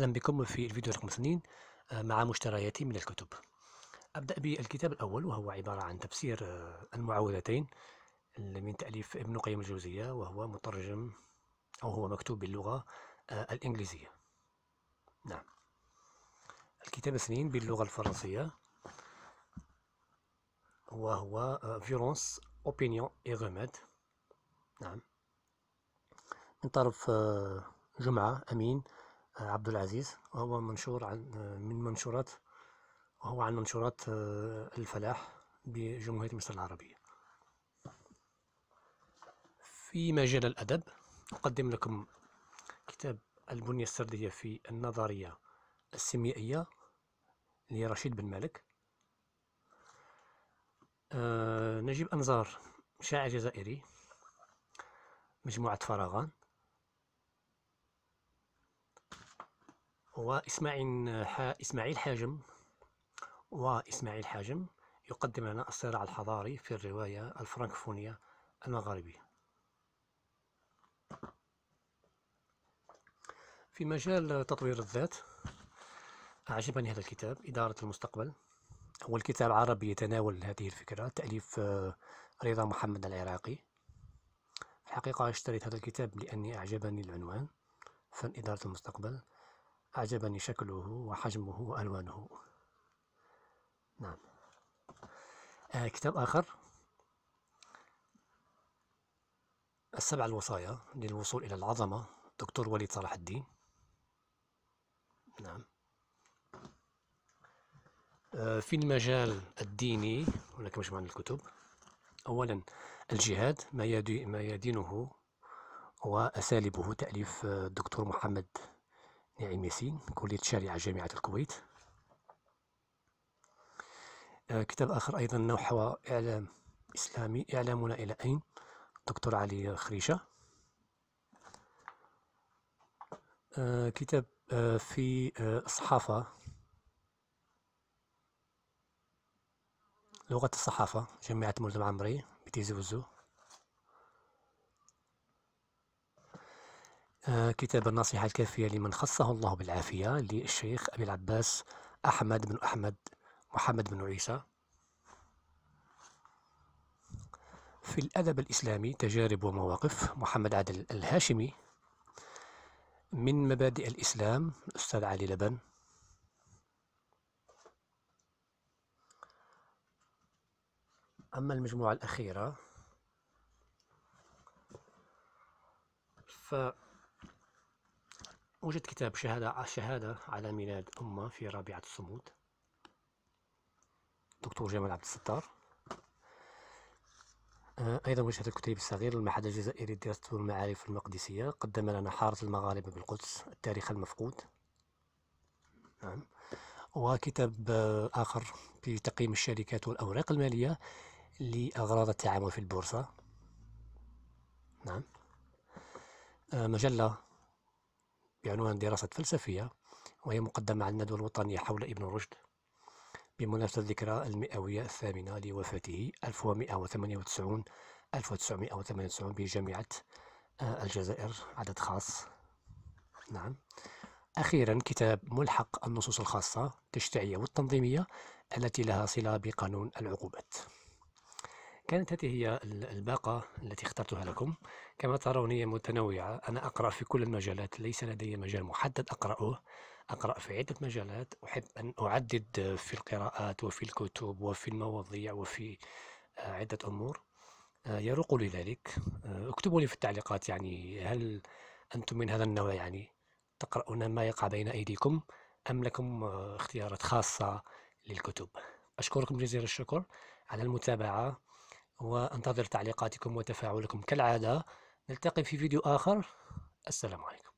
أهلا بكم في الفيديو رقم 2 آه، مع مشترياتي من الكتب أبدأ بالكتاب الأول وهو عبارة عن تفسير آه، المعوذتين من تأليف ابن قيم الجوزية وهو مترجم أو هو مكتوب باللغة آه، الإنجليزية نعم الكتاب الثاني باللغة الفرنسية وهو فيرونس أوبينيون إي ريميد نعم من طرف جمعة أمين عبد العزيز وهو منشور عن من منشورات وهو عن منشورات آه، الفلاح بجمهورية مصر العربية في مجال الأدب أقدم لكم كتاب البنية السردية في النظرية السيميائية لرشيد بن مالك آه، نجيب أنظار شاعر جزائري مجموعة فراغان وإسماعيل إسماعيل حاجم وإسماعيل حاجم يقدم لنا الصراع الحضاري في الرواية الفرنكفونية المغاربية في مجال تطوير الذات أعجبني هذا الكتاب إدارة المستقبل هو الكتاب عربي يتناول هذه الفكرة تأليف آه، رضا محمد العراقي الحقيقة اشتريت هذا الكتاب لأني أعجبني العنوان فن إدارة المستقبل أعجبني شكله وحجمه وألوانه نعم آه كتاب آخر السبع الوصايا للوصول إلى العظمة دكتور وليد صلاح الدين نعم آه في المجال الديني هناك مجموعة من الكتب أولا الجهاد ما يدينه وأساليبه تأليف الدكتور آه، محمد نعيمتين كلية الشريعة جامعة الكويت آه، كتاب آخر أيضا نحو إعلام إسلامي إعلامنا إلى أين دكتور علي خريشة آه، كتاب آه، في الصحافة لغة الصحافة جامعة مولد عمري بتيزي وزو آه، كتاب النصيحة الكافية لمن خصه الله بالعافية للشيخ أبي العباس أحمد بن أحمد محمد بن عيسى في الأدب الإسلامي تجارب ومواقف محمد عادل الهاشمي من مبادئ الإسلام الأستاذ علي لبن أما المجموعة الأخيرة ف وجدت كتاب شهادة شهادة على ميلاد أمة في رابعة الصمود دكتور جمال عبد الستار آه، أيضا هذا الكتيب الصغير المعهد الجزائري لدراسة المعارف المقدسية قدم لنا حارة المغاربة بالقدس التاريخ المفقود نعم وكتاب آه، آخر في تقييم الشركات والأوراق المالية لأغراض التعامل في البورصة نعم آه، مجلة بعنوان دراسة فلسفية وهي مقدمة على الندوة الوطنية حول ابن رشد بمناسبة الذكرى المئوية الثامنة لوفاته 1198 1998 بجامعة آه، الجزائر عدد خاص نعم أخيرا كتاب ملحق النصوص الخاصة التشريعية والتنظيمية التي لها صلة بقانون العقوبات كانت هذه هي الباقة التي اخترتها لكم كما ترون هي متنوعة أنا أقرأ في كل المجالات ليس لدي مجال محدد أقرأه أقرأ في عدة مجالات أحب أن أعدد في القراءات وفي الكتب وفي المواضيع وفي آه، عدة أمور آه، يروق لي ذلك آه، اكتبوا لي في التعليقات يعني هل أنتم من هذا النوع يعني تقرؤون ما يقع بين أيديكم أم لكم اختيارات خاصة للكتب أشكركم جزيل الشكر على المتابعة وانتظر تعليقاتكم وتفاعلكم كالعادة نلتقي في فيديو آخر السلام عليكم